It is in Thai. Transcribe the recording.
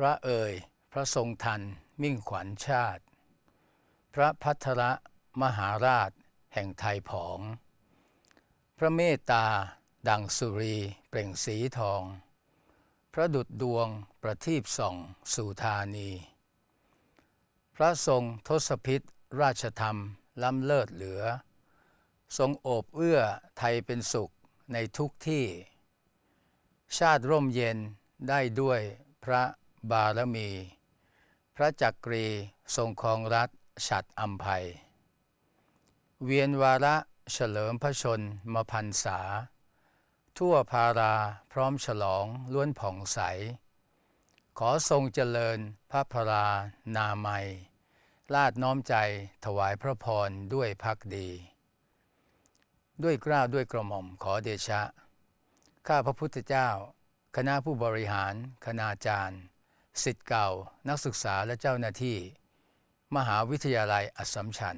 พระเอ่ยพระทรงทันมิ่งขวัญชาติ พระพัทระมหาราชแห่งไทยผอง พระเมตตา ดังสุรีเปล่งสีทอง พระดุดดวงประทีปส่องสู่ธานี พระทรงทศพิษราชธรรมล้ำเลิศเหลือ ทรงโอบเอื้อไทยเป็นสุขในทุกที่ ชาติร่มเย็นได้ด้วยพระบารมี พระจักรีทรงครองรัฐฉัดอัมภัย เวียนวาระเฉลิมพระชนมพันษา ทั่วพาราพร้อมฉลองล้วนผ่องใส ขอทรงเจริญพระพรานามัย ลาดน้อมใจถวายพระพรด้วยพักดี ด้วยกล้าวด้วยกระหม่อมขอเดชะ ข้าพระพุทธเจ้า คณะผู้บริหารคณาจารย์สิทธิ์เก่านักศึกษาและเจ้าหน้าที่ มหาวิทยาลัยอัสสัมชัญ